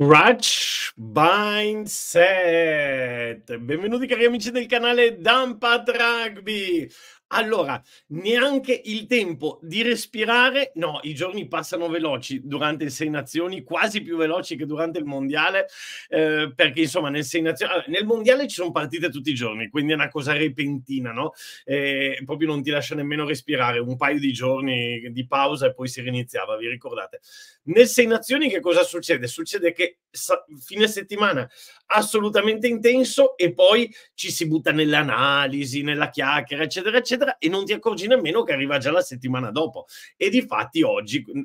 Crutch Mindset. Benvenuti cari amici del canale Dampat Rugby. Allora, neanche il tempo di respirare, no, i giorni passano veloci durante il Sei Nazioni, quasi più veloci che durante il Mondiale, eh, perché insomma nel Sei Nazioni, nel Mondiale ci sono partite tutti i giorni, quindi è una cosa repentina, no? Eh, proprio non ti lascia nemmeno respirare, un paio di giorni di pausa e poi si riniziava, vi ricordate? Nel Sei Nazioni che cosa succede? Succede che sa- fine settimana assolutamente intenso e poi ci si butta nell'analisi, nella chiacchiera, eccetera, eccetera eccetera, e non ti accorgi nemmeno che arriva già la settimana dopo. E di fatti oggi, mm,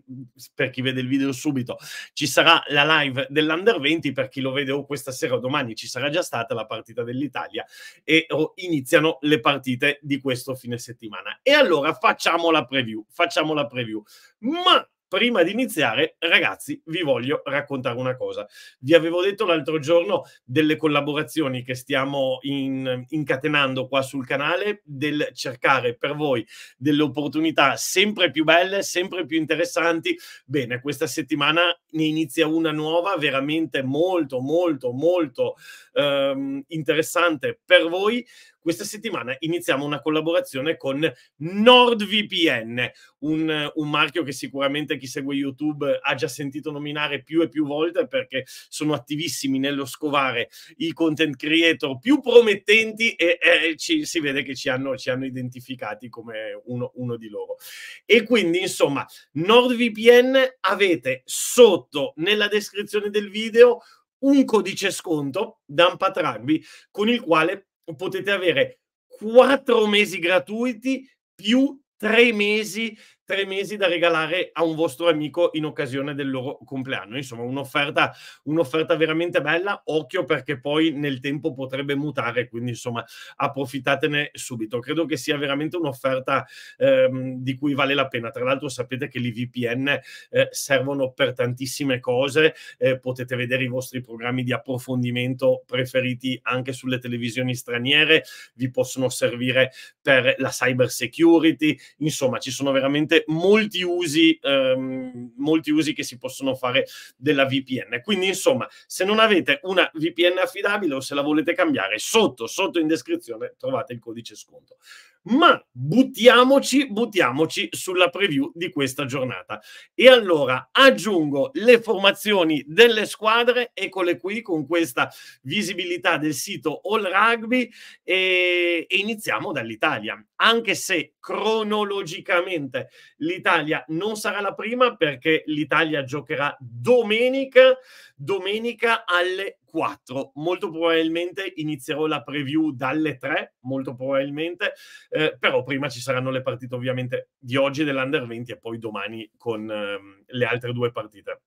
per chi vede il video subito, ci sarà la live dell'Under 20, per chi lo vede o oh, questa sera o domani ci sarà già stata la partita dell'Italia e oh, iniziano le partite di questo fine settimana. E allora facciamo la preview, facciamo la preview. Ma prima di iniziare, ragazzi, vi voglio raccontare una cosa. Vi avevo detto l'altro giorno delle collaborazioni che stiamo in, incatenando qua sul canale, del cercare per voi delle opportunità sempre più belle, sempre più interessanti. Bene, questa settimana ne inizia una nuova, veramente molto, molto, molto ehm, interessante per voi questa settimana iniziamo una collaborazione con NordVPN, un, un, marchio che sicuramente chi segue YouTube ha già sentito nominare più e più volte perché sono attivissimi nello scovare i content creator più promettenti e, e ci, si vede che ci hanno, ci hanno identificati come uno, uno di loro. E quindi, insomma, NordVPN avete sotto nella descrizione del video un codice sconto da Ampatrambi con il quale potete avere quattro mesi gratuiti più tre mesi tre mesi da regalare a un vostro amico in occasione del loro compleanno. Insomma, un'offerta, un'offerta veramente bella. Occhio perché poi nel tempo potrebbe mutare, quindi insomma approfittatene subito. Credo che sia veramente un'offerta ehm, di cui vale la pena. Tra l'altro sapete che le VPN eh, servono per tantissime cose. Eh, potete vedere i vostri programmi di approfondimento preferiti anche sulle televisioni straniere. Vi possono servire per la cyber security. Insomma, ci sono veramente veramente molti usi, ehm, molti usi che si possono fare della VPN. Quindi, insomma, se non avete una VPN affidabile o se la volete cambiare, sotto, sotto in descrizione trovate il codice sconto ma buttiamoci, buttiamoci sulla preview di questa giornata. E allora aggiungo le formazioni delle squadre, eccole qui con questa visibilità del sito All Rugby e, e iniziamo dall'Italia, anche se cronologicamente l'Italia non sarà la prima perché l'Italia giocherà domenica, domenica alle 4. Molto probabilmente inizierò la preview dalle 3, molto probabilmente, eh, però prima ci saranno le partite ovviamente di oggi dell'Under 20 e poi domani con ehm, le altre due partite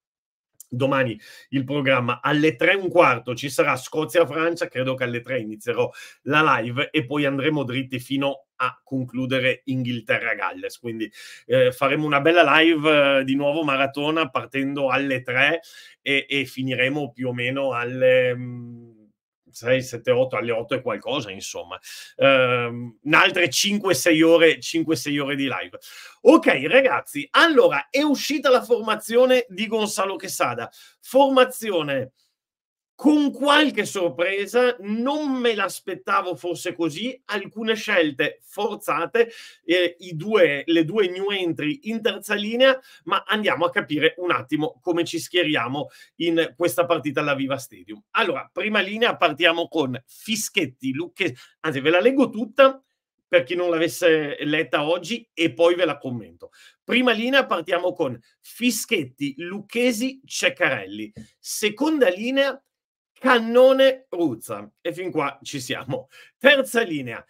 domani il programma alle 3 e un quarto ci sarà Scozia-Francia credo che alle tre inizierò la live e poi andremo dritti fino a concludere Inghilterra-Galles quindi eh, faremo una bella live eh, di nuovo maratona partendo alle tre e, e, finiremo più o meno alle mh, mm, 6, 7, 8, alle 8 e qualcosa, insomma. Um, altre 5, 6 ore, ore di live. Ok, ragazzi, allora è uscita la formazione di Gonzalo Quesada. Formazione con qualche sorpresa, non me l'aspettavo fosse così, alcune scelte forzate, eh, due, le due new entry in terza linea, ma andiamo a capire un attimo come ci schieriamo in questa partita alla Viva Stadium. Allora, prima linea partiamo con Fischetti, Lucchesi, anzi ve la leggo tutta per chi non l'avesse letta oggi e poi ve la commento. Prima linea partiamo con Fischetti, Lucchesi, Ceccarelli. Seconda linea Cannone Ruzza. E fin qua ci siamo. Terza linea.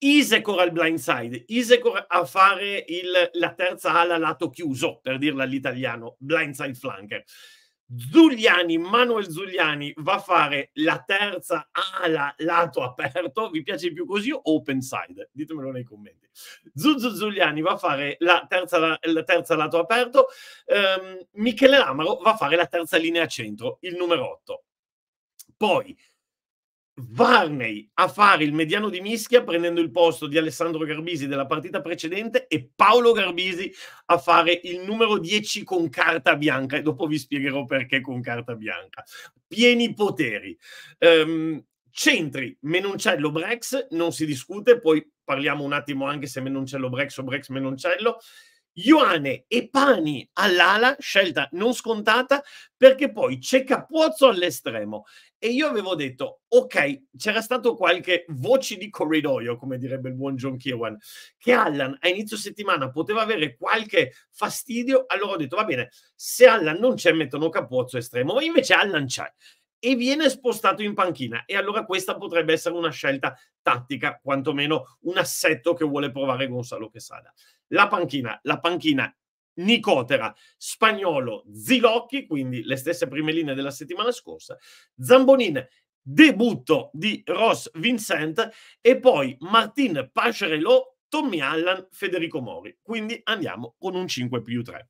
Isecor al blindside, Isecor a fare il, la terza ala lato chiuso, per dirla all'italiano, blindside flanker. Zuliani, Manuel Zuliani va a fare la terza ala lato aperto, vi piace più così o open side? Ditemelo nei commenti. Zuzu Zuliani va a fare la terza, la, terza lato aperto, ehm, Michele Lamaro va a fare la terza linea centro, il numero 8. Poi Varney a fare il mediano di mischia prendendo il posto di Alessandro Garbisi della partita precedente e Paolo Garbisi a fare il numero 10 con carta bianca e dopo vi spiegherò perché con carta bianca. Pieni poteri. Um, centri, Menoncello, Brex, non si discute, poi parliamo un attimo anche se Menoncello, Brex o Brex, Menoncello. Ioane e Pani all'ala, scelta non scontata, perché poi c'è Capuozzo all'estremo e io avevo detto, ok, c'era stato qualche voce di corridoio, come direbbe il buon John Kirwan, che Allan a inizio settimana poteva avere qualche fastidio, allora ho detto, va bene, se Allan non c'è mettono Capozzo estremo, ma invece Allan c'è e viene spostato in panchina. E allora questa potrebbe essere una scelta tattica, quantomeno un assetto che vuole provare Gonzalo Quesada. La panchina, la panchina Nicotera, Spagnolo, Zilocchi, quindi le stesse prime linee della settimana scorsa, Zambonin, debutto di Ross Vincent e poi Martin Pascerello, Tommy Allan, Federico Mori. Quindi andiamo con un 5 più 3.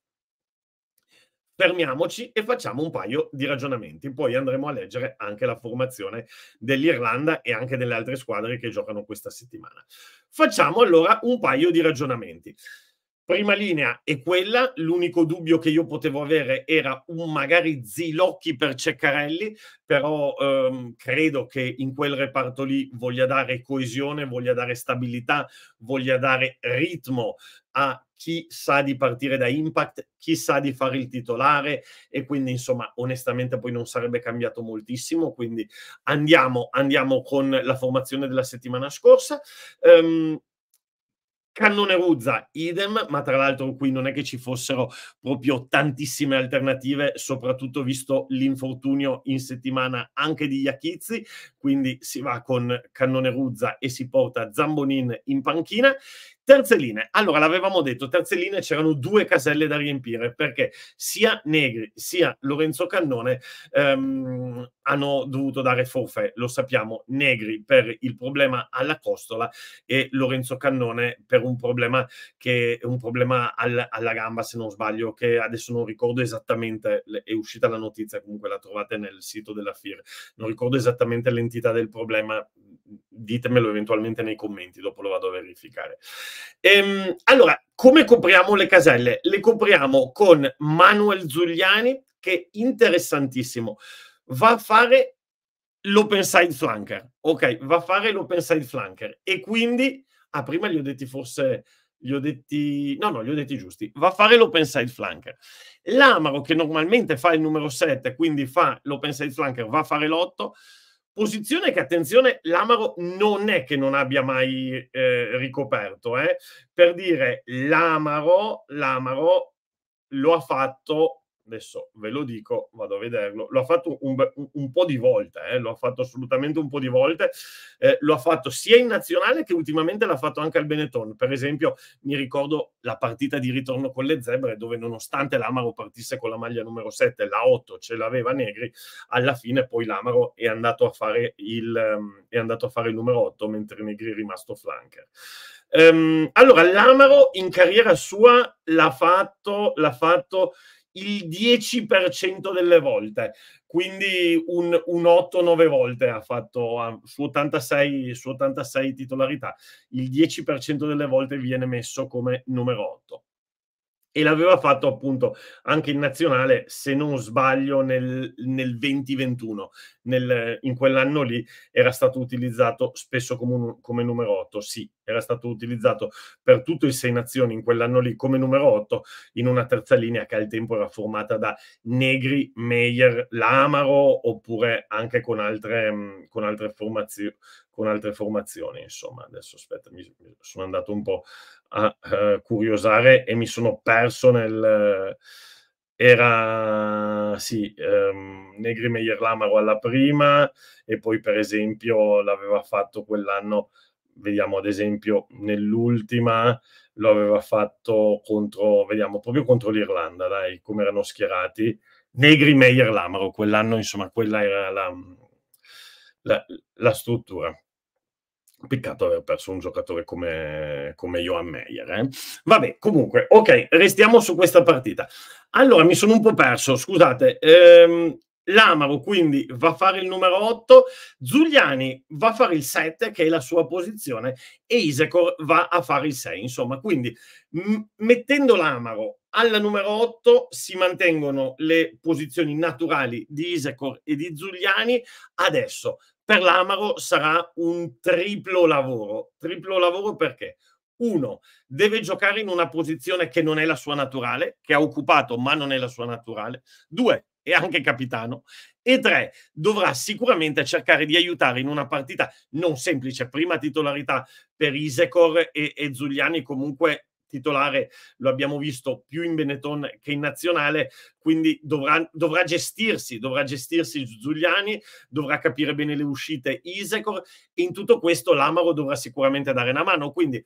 Fermiamoci e facciamo un paio di ragionamenti, poi andremo a leggere anche la formazione dell'Irlanda e anche delle altre squadre che giocano questa settimana. Facciamo allora un paio di ragionamenti prima linea è quella. L'unico dubbio che io potevo avere era un magari Zilocchi per Ceccarelli, però ehm, credo che in quel reparto lì voglia dare coesione, voglia dare stabilità, voglia dare ritmo a chi sa di partire da Impact, chi sa di fare il titolare e quindi insomma onestamente poi non sarebbe cambiato moltissimo, quindi andiamo, andiamo con la formazione della settimana scorsa. Um, Cannone Ruzza, idem, ma tra l'altro qui non è che ci fossero proprio tantissime alternative, soprattutto visto l'infortunio in settimana anche di Iachizzi, quindi si va con Cannone Ruzza e si porta Zambonin in panchina. Terze linee. Allora, l'avevamo detto, terze linee c'erano due caselle da riempire perché sia Negri sia Lorenzo Cannone ehm, hanno dovuto dare forfè, lo sappiamo, Negri per il problema alla costola e Lorenzo Cannone per un problema che un problema al, alla gamba, se non sbaglio, che adesso non ricordo esattamente, è uscita la notizia, comunque la trovate nel sito della FIR, non ricordo esattamente l'entità del problema, ditemelo eventualmente nei commenti, dopo lo vado a verificare. Ehm, allora, come copriamo le caselle? Le copriamo con Manuel Zugliani, che è interessantissimo. Va a fare l'open side flanker, ok? Va a fare l'open side flanker. E quindi, ah, prima gli ho detti forse gli ho detti no no gli ho detti giusti va a fare l'open side flanker l'amaro che normalmente fa il numero 7 quindi fa l'open side flanker va a fare l'8 posizione che, attenzione, l'Amaro non è che non abbia mai eh, ricoperto. Eh. Per dire, l'Amaro, l'Amaro lo ha fatto adesso ve lo dico, vado a vederlo, lo ha fatto un, un, po' di volte, eh? lo ha fatto assolutamente un po' di volte, eh, lo ha fatto sia in nazionale che ultimamente l'ha fatto anche al Benetton, per esempio mi ricordo la partita di ritorno con le zebre dove nonostante l'Amaro partisse con la maglia numero 7, la 8 ce l'aveva Negri, alla fine poi l'Amaro è andato a fare il, ehm, è andato a fare il numero 8 mentre Negri è rimasto flanker. Um, allora, l'Amaro in carriera sua l'ha fatto, l'ha fatto il 10% delle volte, quindi un, un 8-9 volte ha fatto su 86, su 86 titolarità, il 10% delle volte viene messo come numero 8 e l'aveva fatto appunto anche in nazionale, se non sbaglio, nel, nel 2021, nel, in quell'anno lì era stato utilizzato spesso come, un, come, numero 8, sì, era stato utilizzato per tutto il Sei Nazioni in quell'anno lì come numero 8 in una terza linea che al tempo era formata da Negri, Meyer, Lamaro oppure anche con altre, con altre formazio, con altre formazioni, insomma. Adesso aspetta, mi, sono andato un po' a uh, curiosare e mi sono perso nel... Era, sì, um, Negri Meyer Lamaro alla prima e poi per esempio l'aveva fatto quell'anno, vediamo ad esempio nell'ultima, lo aveva fatto contro, vediamo, proprio contro l'Irlanda, dai, come erano schierati. Negri Meyer Lamaro, quell'anno insomma quella era la, la, la struttura. Peccato aver perso un giocatore come, come Johan Meyer. Eh? Vabbè, comunque, ok, restiamo su questa partita. Allora, mi sono un po' perso, scusate. Ehm, Lamaro quindi va a fare il numero 8, Zuliani va a fare il 7 che è la sua posizione e Isecor va a fare il 6, insomma, quindi mettendo Lamaro alla numero 8 si mantengono le posizioni naturali di Isecor e di Zuliani, adesso per l'Amaro sarà un triplo lavoro. Triplo lavoro perché? Uno, deve giocare in una posizione che non è la sua naturale, che ha occupato ma non è la sua naturale. Due, è anche capitano. E tre, dovrà sicuramente cercare di aiutare in una partita non semplice, prima titolarità per Isecor e, e Zuliani comunque titolare, lo abbiamo visto più in Benetton che in nazionale, quindi dovrà, dovrà gestirsi, dovrà gestirsi Zuliani, dovrà capire bene le uscite Isecor e in tutto questo l'Amaro dovrà sicuramente dare una mano, quindi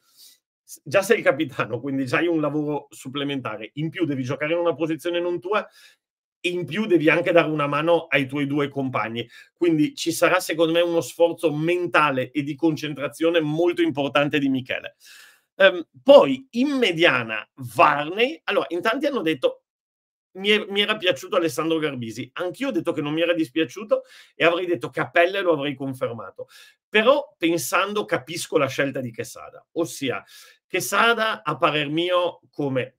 già sei il capitano, quindi già hai un lavoro supplementare, in più devi giocare in una posizione non tua e in più devi anche dare una mano ai tuoi due compagni. Quindi ci sarà secondo me uno sforzo mentale e di concentrazione molto importante di Michele. Um, poi in mediana Varney, allora in tanti hanno detto mi, è, mi, era piaciuto Alessandro Garbisi, anch'io ho detto che non mi era dispiaciuto e avrei detto Cappella e lo avrei confermato, però pensando capisco la scelta di Quesada, ossia Quesada a parer mio come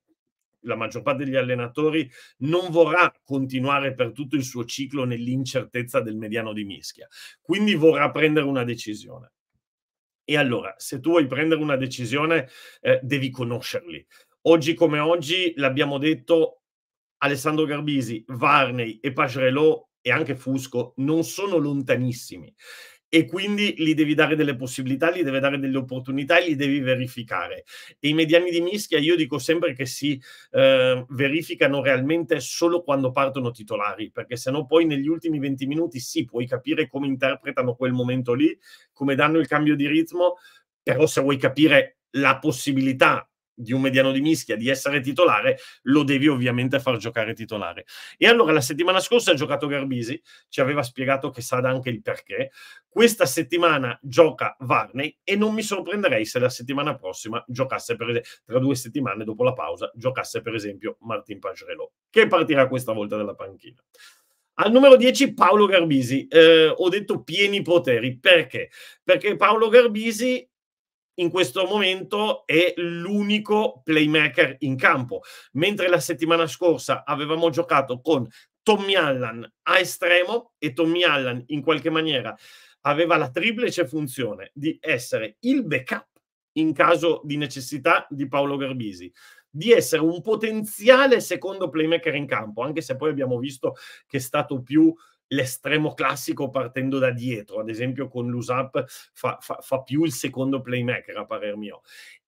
la maggior parte degli allenatori non vorrà continuare per tutto il suo ciclo nell'incertezza del mediano di mischia, quindi vorrà prendere una decisione. E allora, se tu vuoi prendere una decisione, eh, devi conoscerli. Oggi come oggi, l'abbiamo detto, Alessandro Garbisi, Varney e Pagerello e anche Fusco non sono lontanissimi e quindi gli devi dare delle possibilità, gli devi dare delle opportunità e li devi verificare. E i mediani di mischia io dico sempre che si eh, verificano realmente solo quando partono titolari, perché sennò poi negli ultimi 20 minuti sì, puoi capire come interpretano quel momento lì, come danno il cambio di ritmo, però se vuoi capire la possibilità di un mediano di mischia di essere titolare, lo devi ovviamente far giocare titolare. E allora la settimana scorsa ha giocato Garbisi, ci aveva spiegato che sa anche il perché. Questa settimana gioca Varney e non mi sorprenderei se la settimana prossima giocasse, per, tra due settimane dopo la pausa, giocasse per esempio Martin Pagerello, che partirà questa volta dalla panchina. Al numero 10 Paolo Garbisi, eh, ho detto pieni poteri, perché? Perché Paolo Garbisi in questo momento è l'unico playmaker in campo, mentre la settimana scorsa avevamo giocato con Tommy Allan a estremo e Tommy Allan in qualche maniera aveva la triplice funzione di essere il backup in caso di necessità di Paolo Garbisi, di essere un potenziale secondo playmaker in campo, anche se poi abbiamo visto che è stato più l'estremo classico partendo da dietro, ad esempio con l'USAP fa, fa, fa più il secondo playmaker a parer mio.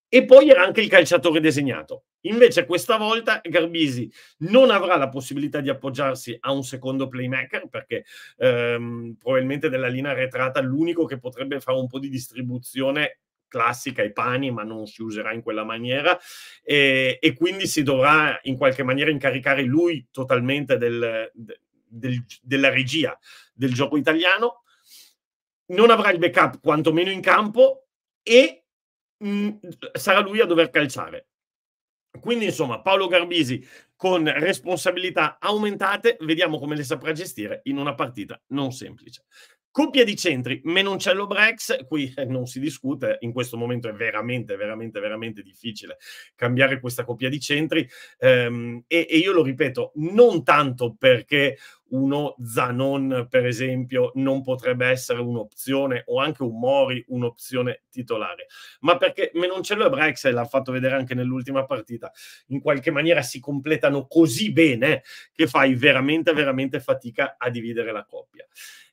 E poi era anche il calciatore designato. Invece questa volta Garbisi non avrà la possibilità di appoggiarsi a un secondo playmaker perché ehm, probabilmente della linea arretrata l'unico che potrebbe fare un po' di distribuzione classica ai pani, ma non si userà in quella maniera, e, e, quindi si dovrà in qualche maniera incaricare lui totalmente del, de, del, della regia del gioco italiano, non avrà il backup quantomeno in campo e mh, mm, sarà lui a dover calciare. Quindi, insomma, Paolo Garbisi con responsabilità aumentate, vediamo come le saprà gestire in una partita non semplice. Coppia di centri, Menoncello Brex, qui eh, non si discute, in questo momento è veramente, veramente, veramente difficile cambiare questa coppia di centri ehm, e, e io lo ripeto, non tanto perché uno Zanon, per esempio, non potrebbe essere un'opzione, o anche un Mori un'opzione titolare. Ma perché Menoncello e Brex, e l'ha fatto vedere anche nell'ultima partita, in qualche maniera si completano così bene che fai veramente, veramente fatica a dividere la coppia.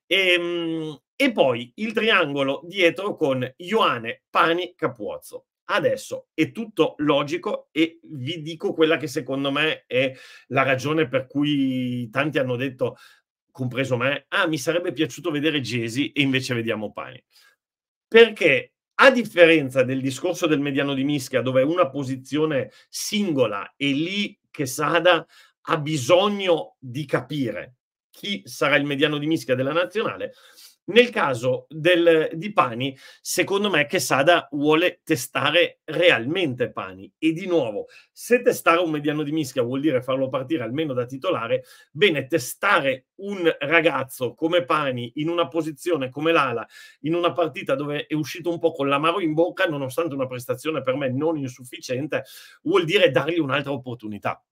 E, ehm, e poi il triangolo dietro con Ioane, Pani, Capuozzo. Adesso è tutto logico e vi dico quella che secondo me è la ragione per cui tanti hanno detto, compreso me, ah, mi sarebbe piaciuto vedere Gesi e invece vediamo Pani. Perché a differenza del discorso del mediano di mischia, dove è una posizione singola e lì che Sada ha bisogno di capire chi sarà il mediano di mischia della nazionale. Nel caso del, di Pani, secondo me che Sada vuole testare realmente Pani. E di nuovo, se testare un mediano di mischia vuol dire farlo partire almeno da titolare, bene, testare un ragazzo come Pani in una posizione come l'ala, in una partita dove è uscito un po' con l'amaro in bocca, nonostante una prestazione per me non insufficiente, vuol dire dargli un'altra opportunità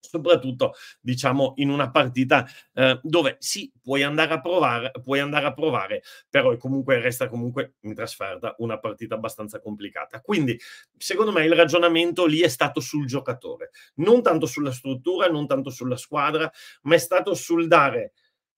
soprattutto diciamo in una partita eh, dove sì puoi andare a provare puoi andare a provare però comunque resta comunque in trasferta una partita abbastanza complicata quindi secondo me il ragionamento lì è stato sul giocatore non tanto sulla struttura non tanto sulla squadra ma è stato sul dare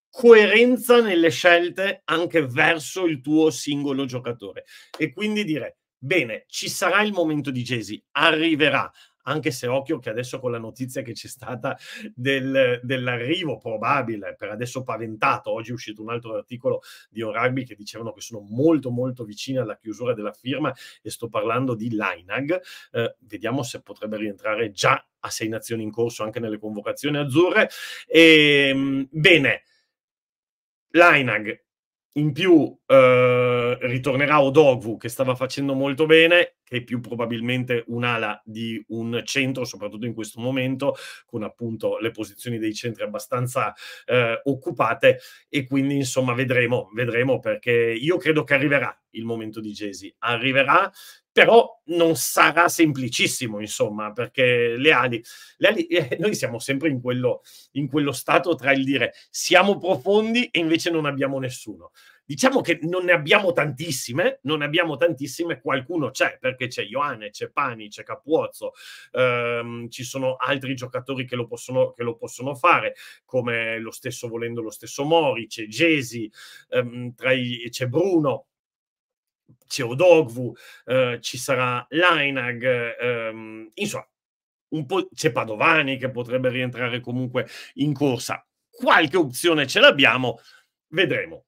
coerenza nelle scelte anche verso il tuo singolo giocatore e quindi dire bene ci sarà il momento di Gesi arriverà anche se occhio che adesso con la notizia che c'è stata del, dell'arrivo probabile, per adesso paventato, oggi è uscito un altro articolo di On Rugby che dicevano che sono molto molto vicini alla chiusura della firma e sto parlando di Lainag, eh, vediamo se potrebbe rientrare già a sei nazioni in corso anche nelle convocazioni azzurre. E, ehm, bene, Lainag in più eh, ritornerà Odogwu che stava facendo molto bene, che è più probabilmente un'ala di un centro, soprattutto in questo momento, con appunto le posizioni dei centri abbastanza eh, occupate e quindi insomma vedremo, vedremo perché io credo che arriverà il momento di Jesi. Arriverà, però non sarà semplicissimo, insomma, perché le ali, le ali eh, noi siamo sempre in quello, in quello stato tra il dire siamo profondi e invece non abbiamo nessuno. Diciamo che non ne abbiamo tantissime, non ne abbiamo tantissime, qualcuno c'è, perché c'è Ioane, c'è Pani, c'è Capuozzo, ehm, ci sono altri giocatori che lo, possono, che lo, possono, fare, come lo stesso volendo lo stesso Mori, c'è Gesi, ehm, i, c'è Bruno, Ceodogvu, eh, ci sarà Lainag, ehm, insomma, un po' c'è Padovani che potrebbe rientrare comunque in corsa. Qualche opzione ce l'abbiamo, vedremo.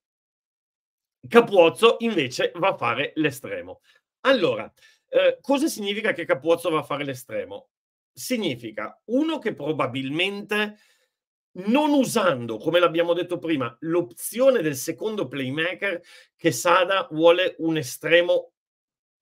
Capuozzo invece va a fare l'estremo. Allora, eh, cosa significa che Capuozzo va a fare l'estremo? Significa uno che probabilmente non usando, come l'abbiamo detto prima, l'opzione del secondo playmaker che Sada vuole un estremo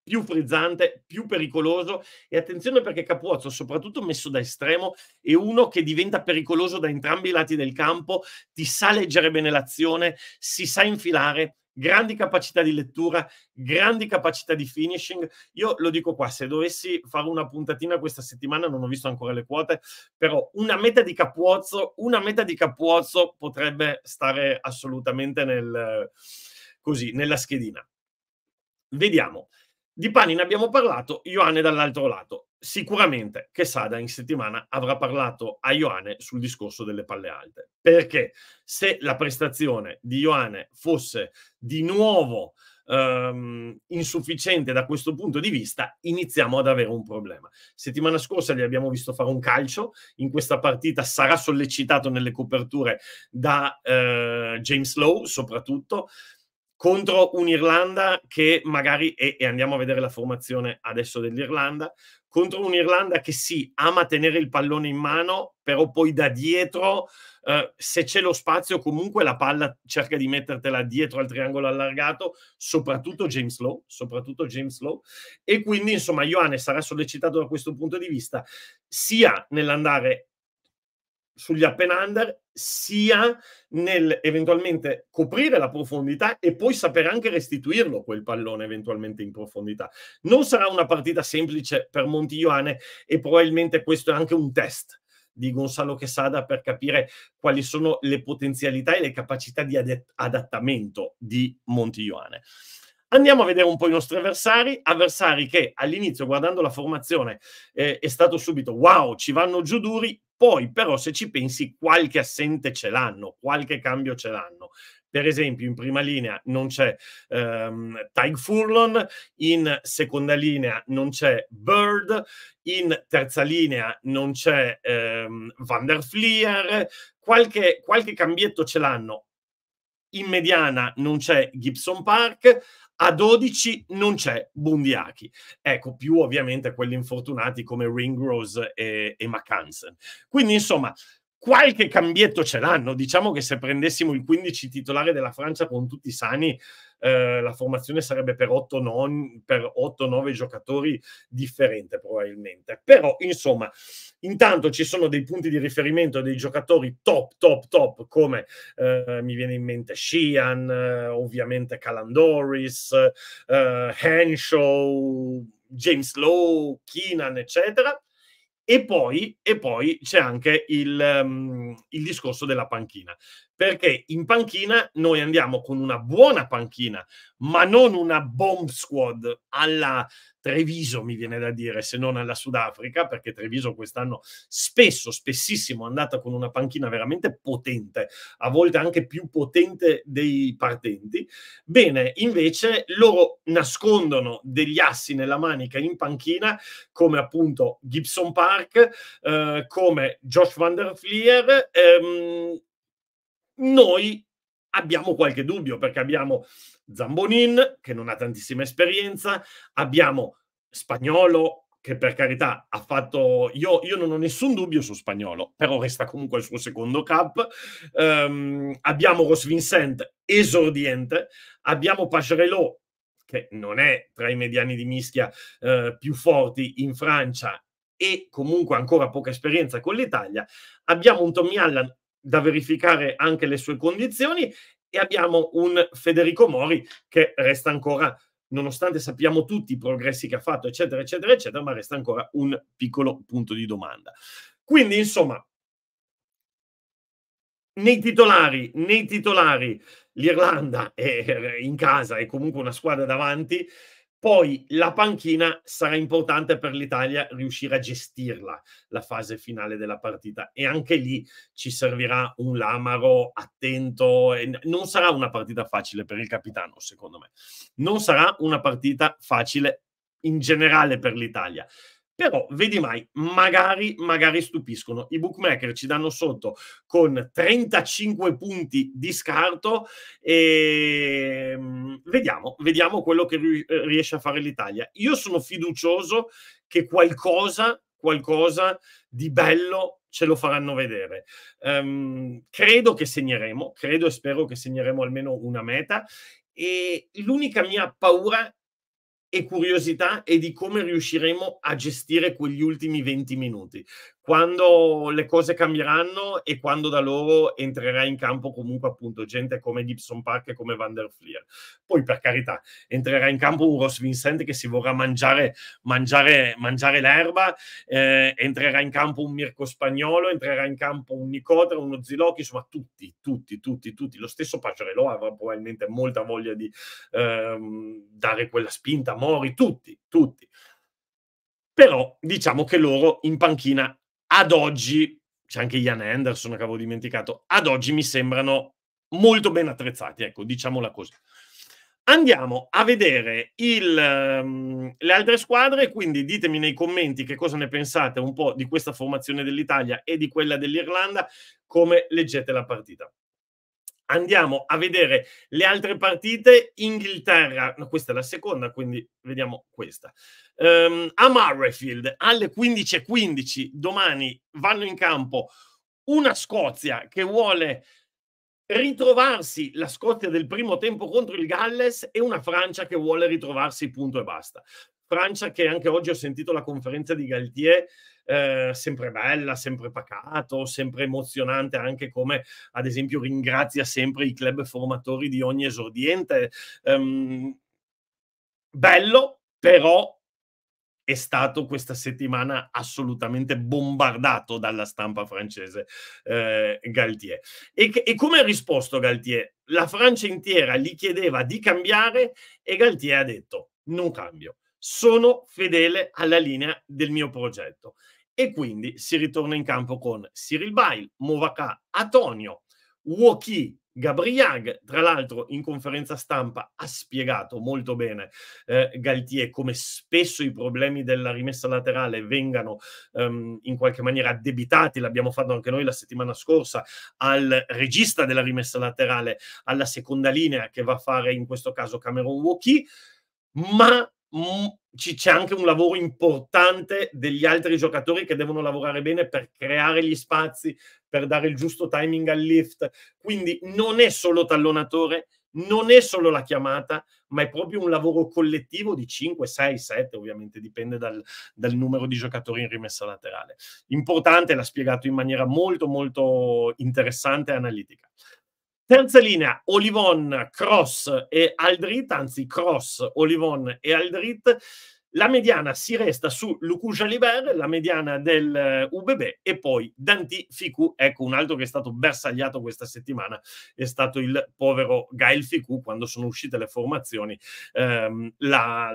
più frizzante, più pericoloso e attenzione perché Capuozzo, soprattutto messo da estremo, è uno che diventa pericoloso da entrambi i lati del campo, ti sa leggere bene l'azione, si sa infilare grandi capacità di lettura, grandi capacità di finishing. Io lo dico qua, se dovessi fare una puntatina questa settimana, non ho visto ancora le quote, però una meta di Capuozzo, una meta di Capuozzo potrebbe stare assolutamente nel, così, nella schedina. Vediamo. Di ne abbiamo parlato, Ioane dall'altro lato. Sicuramente che Sada in settimana avrà parlato a Ioane sul discorso delle palle alte, perché se la prestazione di Ioane fosse di nuovo Um, insufficiente da questo punto di vista, iniziamo ad avere un problema. Settimana scorsa gli abbiamo visto fare un calcio, in questa partita sarà sollecitato nelle coperture da uh, James Lowe soprattutto contro un'Irlanda che magari, e, e, andiamo a vedere la formazione adesso dell'Irlanda, contro un'Irlanda che sì, ama tenere il pallone in mano, però poi da dietro, eh, se c'è lo spazio, comunque la palla cerca di mettertela dietro al triangolo allargato, soprattutto James Lowe, soprattutto James Lowe. E quindi, insomma, Ioane sarà sollecitato da questo punto di vista, sia nell'andare sugli up and under sia nel eventualmente coprire la profondità e poi saper anche restituirlo quel pallone eventualmente in profondità. Non sarà una partita semplice per Montiglioane e probabilmente questo è anche un test di Gonzalo Quesada per capire quali sono le potenzialità e le capacità di adattamento di Montiglioane. Andiamo a vedere un po' i nostri avversari, avversari che all'inizio guardando la formazione eh, è stato subito wow, ci vanno giù duri, poi però se ci pensi qualche assente ce l'hanno, qualche cambio ce l'hanno. Per esempio in prima linea non c'è ehm, Tyg Furlon, in seconda linea non c'è Bird, in terza linea non c'è ehm, Van der Flier, qualche, qualche cambietto ce l'hanno in mediana non c'è Gibson Park, a 12 non c'è Bundiachi. Ecco, più ovviamente quelli infortunati come Ringrose e, e McCansen. Quindi, insomma, qualche cambietto ce l'hanno. Diciamo che se prendessimo il 15 titolare della Francia con tutti i sani, eh, la formazione sarebbe per 8-9 giocatori differente probabilmente. Però, insomma, intanto ci sono dei punti di riferimento dei giocatori top, top, top, come eh, mi viene in mente Sheehan, eh, ovviamente Calandoris, eh, Henshaw, James Lowe, Keenan, eccetera e poi, e poi c'è anche il, um, il discorso della panchina perché in panchina noi andiamo con una buona panchina, ma non una bomb squad alla Treviso, mi viene da dire, se non alla Sudafrica, perché Treviso quest'anno spesso, spessissimo è andata con una panchina veramente potente, a volte anche più potente dei partenti. Bene, invece loro nascondono degli assi nella manica in panchina, come appunto Gibson Park, eh, come Josh Van der Flier, ehm, noi abbiamo qualche dubbio perché abbiamo Zambonin che non ha tantissima esperienza, abbiamo Spagnolo che per carità ha fatto io, io non ho nessun dubbio su Spagnolo però resta comunque il suo secondo cap um, ehm, abbiamo Ross Vincent esordiente abbiamo Pacherello che non è tra i mediani di mischia uh, più forti in Francia e comunque ancora poca esperienza con l'Italia abbiamo un Tommy Allan da verificare anche le sue condizioni e abbiamo un Federico Mori che resta ancora, nonostante sappiamo tutti i progressi che ha fatto, eccetera, eccetera, eccetera, ma resta ancora un piccolo punto di domanda. Quindi, insomma, nei titolari, nei titolari l'Irlanda è in casa, è comunque una squadra davanti, poi la panchina sarà importante per l'Italia riuscire a gestirla, la fase finale della partita. E anche lì ci servirà un Lamaro attento. non sarà una partita facile per il capitano, secondo me. Non sarà una partita facile in generale per l'Italia però vedi mai, magari, magari stupiscono. I bookmaker ci danno sotto con 35 punti di scarto e mm, vediamo, vediamo quello che eh, riesce a fare l'Italia. Io sono fiducioso che qualcosa, qualcosa di bello ce lo faranno vedere. Um, credo che segneremo, credo e spero che segneremo almeno una meta e l'unica mia paura e curiosità e di come riusciremo a gestire quegli ultimi 20 minuti quando le cose cambieranno e quando da loro entrerà in campo comunque appunto gente come Gibson Park e come Van der Fleer. Poi per carità entrerà in campo un Ross Vincent che si vorrà mangiare, mangiare, mangiare l'erba, eh, entrerà in campo un Mirko Spagnolo, entrerà in campo un Nicotra, uno Zilocchi, insomma tutti, tutti, tutti, tutti. Lo stesso Paciarello avrà probabilmente molta voglia di ehm, dare quella spinta, Mori, tutti, tutti. Però diciamo che loro in panchina ad oggi, c'è anche Ian Anderson che avevo dimenticato, ad oggi mi sembrano molto ben attrezzati, ecco, diciamola così. Andiamo a vedere il, um, le altre squadre, quindi ditemi nei commenti che cosa ne pensate un po' di questa formazione dell'Italia e di quella dell'Irlanda, come leggete la partita andiamo a vedere le altre partite. Inghilterra, no, questa è la seconda, quindi vediamo questa. Um, a Murrayfield alle 15.15 domani vanno in campo una Scozia che vuole ritrovarsi la Scozia del primo tempo contro il Galles e una Francia che vuole ritrovarsi punto e basta. Francia che anche oggi ho sentito la conferenza di Galtier, eh, sempre bella, sempre pacato, sempre emozionante, anche come ad esempio ringrazia sempre i club formatori di ogni esordiente. Um, bello, però è stato questa settimana assolutamente bombardato dalla stampa francese eh, Galtier. E, e, come ha risposto Galtier? La Francia intera gli chiedeva di cambiare e Galtier ha detto non cambio sono fedele alla linea del mio progetto. E quindi si ritorna in campo con Cyril Bail, Movacà, Antonio, Woki, Gabriag, tra l'altro in conferenza stampa ha spiegato molto bene eh, Galtier come spesso i problemi della rimessa laterale vengano ehm, in qualche maniera addebitati, l'abbiamo fatto anche noi la settimana scorsa, al regista della rimessa laterale, alla seconda linea che va a fare in questo caso Cameron Woki, ma c'è anche un lavoro importante degli altri giocatori che devono lavorare bene per creare gli spazi, per dare il giusto timing al lift. Quindi non è solo tallonatore, non è solo la chiamata, ma è proprio un lavoro collettivo di 5, 6, 7, ovviamente dipende dal, dal numero di giocatori in rimessa laterale. Importante, l'ha spiegato in maniera molto, molto interessante e analitica. Terza linea, Olivon, Cross e Aldrit, anzi Cross, Olivon e Aldrit. La mediana si resta su Lucuja Liber, la mediana del eh, UBB e poi Danti Ficu, ecco un altro che è stato bersagliato questa settimana, è stato il povero Gael Ficu quando sono uscite le formazioni. Ehm, la,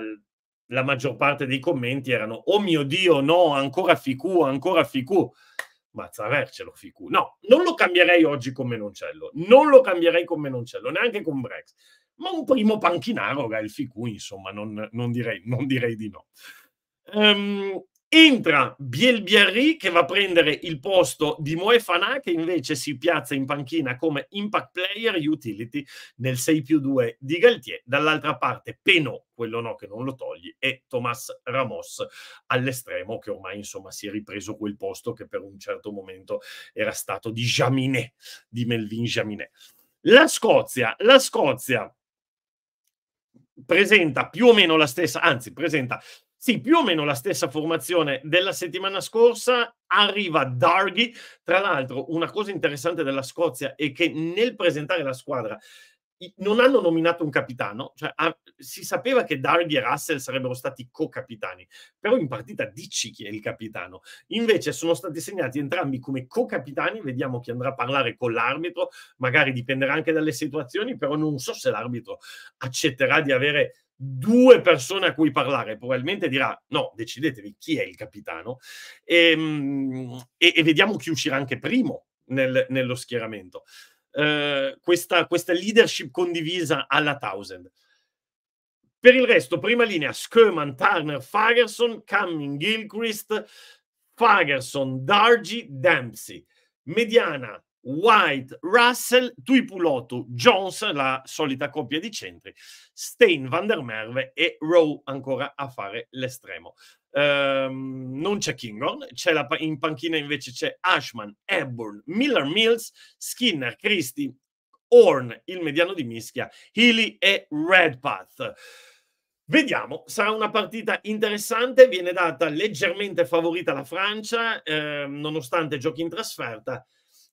la maggior parte dei commenti erano oh mio Dio, no, ancora Ficu, ancora Ficu mazza avercelo Ficu. No, non lo cambierei oggi con Menoncello, non lo cambierei con Menoncello, neanche con Brex. Ma un primo panchinaro eh, il Ficu, insomma, non, non, direi, non direi di no. Um, Entra Bielbiarri che va a prendere il posto di Moe che invece si piazza in panchina come impact player utility nel 6 più 2 di Galtier. Dall'altra parte Penò, quello no che non lo togli, e Tomas Ramos all'estremo che ormai insomma si è ripreso quel posto che per un certo momento era stato di Jaminet, di Melvin Jaminet. La Scozia, la Scozia presenta più o meno la stessa, anzi presenta sì, più o meno la stessa formazione della settimana scorsa. Arriva Darghi. Tra l'altro, una cosa interessante della Scozia è che nel presentare la squadra non hanno nominato un capitano, cioè, ah, si sapeva che Darghi e Russell sarebbero stati co-capitani, però in partita dici chi è il capitano. Invece sono stati segnati entrambi come co-capitani, vediamo chi andrà a parlare con l'arbitro, magari dipenderà anche dalle situazioni, però non so se l'arbitro accetterà di avere due persone a cui parlare, probabilmente dirà no, decidetevi chi è il capitano e, ehm, e, e vediamo chi uscirà anche primo nel, nello schieramento. Eh, questa, questa, leadership condivisa alla Thousand. Per il resto, prima linea, Skerman, Turner, Fagerson, Cumming, Gilchrist, Fagerson, Dargi, Dempsey. Mediana, White, Russell, Tuipulotu, Jones, la solita coppia di centri, Stein, Van der Merve e Rowe ancora a fare l'estremo. Um, non c'è Kinghorn, c'è la, in panchina invece c'è Ashman, Hepburn, Miller Mills, Skinner, Christie, Horn, il mediano di mischia, Healy e Redpath. Vediamo, sarà una partita interessante, viene data leggermente favorita la Francia, eh, nonostante giochi in trasferta.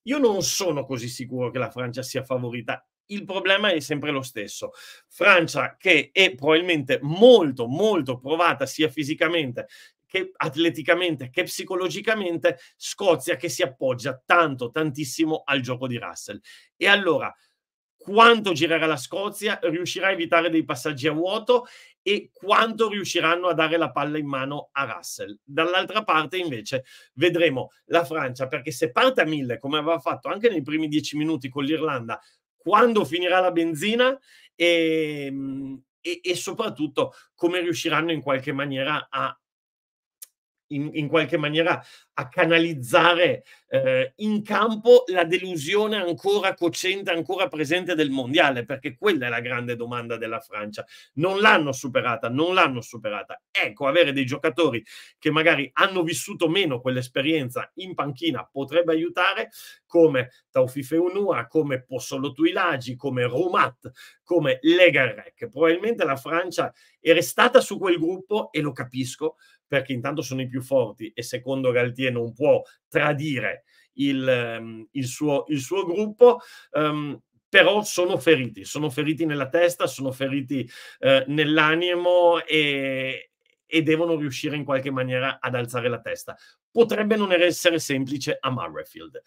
Io non sono così sicuro che la Francia sia favorita. Il problema è sempre lo stesso. Francia che è probabilmente molto, molto provata sia fisicamente che atleticamente che psicologicamente, Scozia che si appoggia tanto, tantissimo al gioco di Russell. E allora, quanto girerà la Scozia, riuscirà a evitare dei passaggi a vuoto e quanto riusciranno a dare la palla in mano a Russell. Dall'altra parte invece vedremo la Francia, perché se parte a mille, come aveva fatto anche nei primi dieci minuti con l'Irlanda, quando finirà la benzina e, ehm, e, e soprattutto come riusciranno in qualche maniera a in, in, qualche maniera a canalizzare eh, in campo la delusione ancora cocente, ancora presente del mondiale, perché quella è la grande domanda della Francia. Non l'hanno superata, non l'hanno superata. Ecco, avere dei giocatori che magari hanno vissuto meno quell'esperienza in panchina potrebbe aiutare, come Taufife Unua, come Possolo Tuilagi, come Romat, come Legarec. Probabilmente la Francia è restata su quel gruppo e lo capisco perché intanto sono i più forti e secondo Galtieri perché non può tradire il, ehm, il, suo, il suo, gruppo. Um, però sono feriti, sono feriti nella testa, sono feriti eh, nell'animo e, e devono riuscire in qualche maniera ad alzare la testa. Potrebbe non essere semplice a Murrayfield.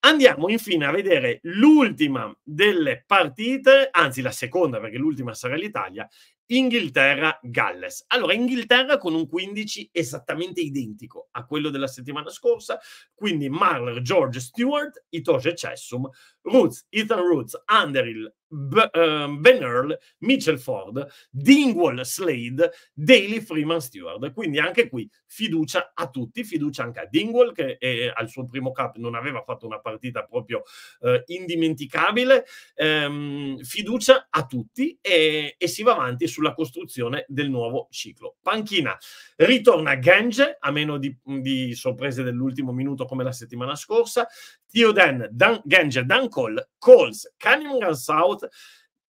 Andiamo infine a vedere l'ultima delle partite, anzi la seconda perché l'ultima sarà l'Italia, Inghilterra-Galles. Allora, Inghilterra con un 15 esattamente identico a quello della settimana scorsa, quindi Marler, George Stewart, Itoge Cessum, Roots, Ethan Roots, Underhill, Ehm, ben Earl, Mitchell Ford, Dingwall Slade, Daily Freeman Stewart. Quindi anche qui fiducia a tutti, fiducia anche a Dingwall che è, eh, al suo primo cap non aveva fatto una partita proprio eh, indimenticabile, ehm, fiducia a tutti e, e, si va avanti sulla costruzione del nuovo ciclo. Panchina, ritorna Gange a meno di, di sorprese dell'ultimo minuto come la settimana scorsa, Theoden, Dan, Ganger, Dan Cole, Coles, Cunningham South,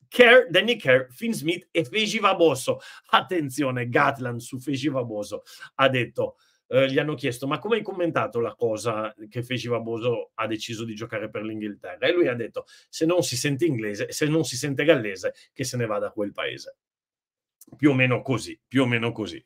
Kerr, Danny Kerr, Finn Smith e Fegi Vaboso. Attenzione, Gatland su Fegi Vaboso ha detto... Eh, gli hanno chiesto ma come hai commentato la cosa che feci Vaboso ha deciso di giocare per l'Inghilterra e lui ha detto se non si sente inglese se non si sente gallese che se ne vada a quel paese più o meno così più o meno così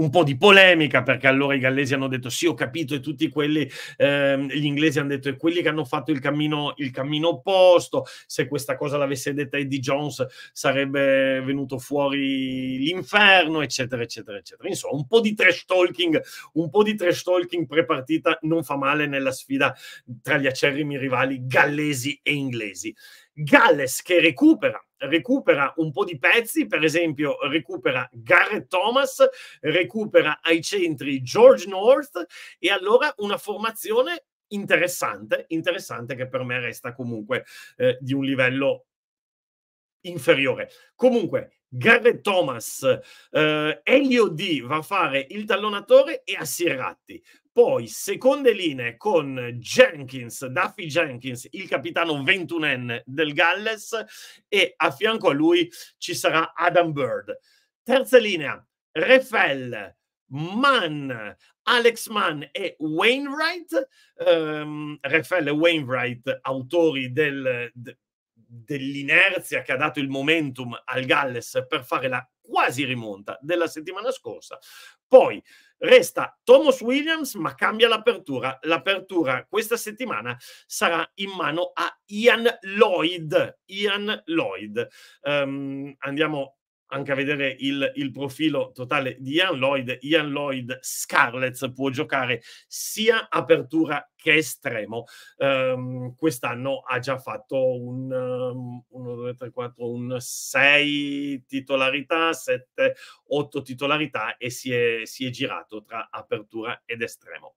un po' di polemica perché allora i gallesi hanno detto sì ho capito e tutti quelli ehm, gli inglesi hanno detto e quelli che hanno fatto il cammino, il cammino opposto se questa cosa l'avesse detta Eddie Jones sarebbe venuto fuori l'inferno eccetera eccetera eccetera insomma un po' di trash talking un po' di trash talking prepartita non fa male nella sfida tra gli acerrimi rivali gallesi e inglesi Galles che recupera recupera un po' di pezzi, per esempio recupera Garrett Thomas, recupera ai centri George North e allora una formazione interessante, interessante che per me resta comunque eh, di un livello inferiore. Comunque, Garrett Thomas, eh, Elio D va a fare il tallonatore e a Sirratti. Poi seconde linee con Jenkins, Duffy Jenkins, il capitano 21enne del Galles e a fianco a lui ci sarà Adam Bird. Terza linea, Refel, Mann, Alex Mann e Wainwright, um, ehm, Refel e Wainwright, autori del, de, dell'inerzia che ha dato il momentum al Galles per fare la quasi rimonta della settimana scorsa. Poi Resta Thomas Williams, ma cambia l'apertura. L'apertura questa settimana sarà in mano a Ian Lloyd. Ian Lloyd. Um, andiamo anche a vedere il, il, profilo totale di Ian Lloyd. Ian Lloyd Scarlett può giocare sia apertura che estremo. Um, quest'anno ha già fatto un, 1, 2, 3, 4, un 6 titolarità, 7, 8 titolarità e si è, si è girato tra apertura ed estremo.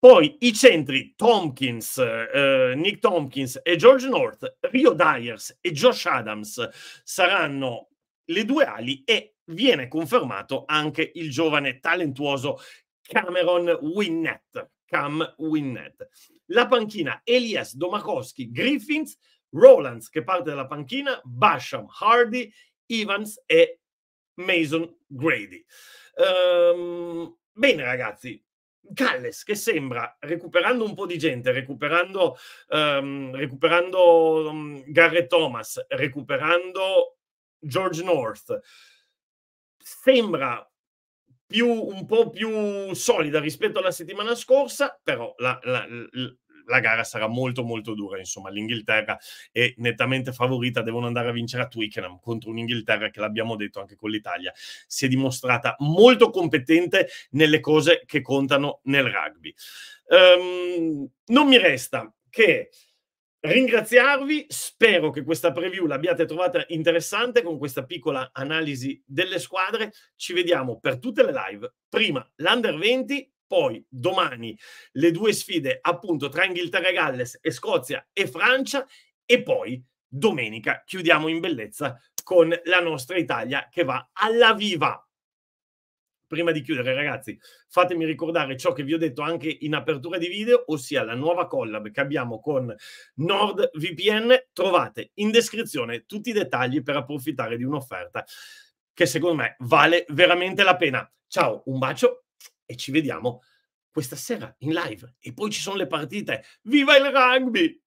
Poi i centri Tompkins, eh, Nick Tompkins e George North, Rio Dyers e Josh Adams saranno le due ali e viene confermato anche il giovane talentuoso Cameron Winnett. Cam Winnett. La panchina Elias Domakowski, Griffins, Rollins che parte dalla panchina, Basham, Hardy, Evans e Mason Grady. Um, bene ragazzi, Galles che sembra recuperando un po' di gente, recuperando, um, recuperando um, Garrett Thomas, recuperando George North, sembra più, un po' più solida rispetto alla settimana scorsa, però la, la, la gara sarà molto molto dura, insomma l'Inghilterra è nettamente favorita, devono andare a vincere a Twickenham contro un'Inghilterra che l'abbiamo detto anche con l'Italia, si è dimostrata molto competente nelle cose che contano nel rugby. Um, non mi resta che ringraziarvi, spero che questa preview l'abbiate trovata interessante con questa piccola analisi delle squadre, ci vediamo per tutte le live, prima l'Under 20 poi domani le due sfide appunto tra Inghilterra e Galles e Scozia e Francia e poi domenica chiudiamo in bellezza con la nostra Italia che va alla viva. Prima di chiudere ragazzi, fatemi ricordare ciò che vi ho detto anche in apertura di video, ossia la nuova collab che abbiamo con NordVPN. Trovate in descrizione tutti i dettagli per approfittare di un'offerta che secondo me vale veramente la pena. Ciao, un bacio e ci vediamo questa sera in live. E poi ci sono le partite. Viva il rugby!